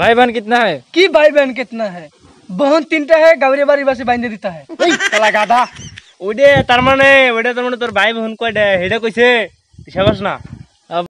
भाई बहन कितना है की भाई बहन कितना है बहन तीनटा है गावरी बारी बस बांधे देता है चला तर ওডে उड़े মানে ওডে তার মানে তোর ভাই বোন কয়টা এটা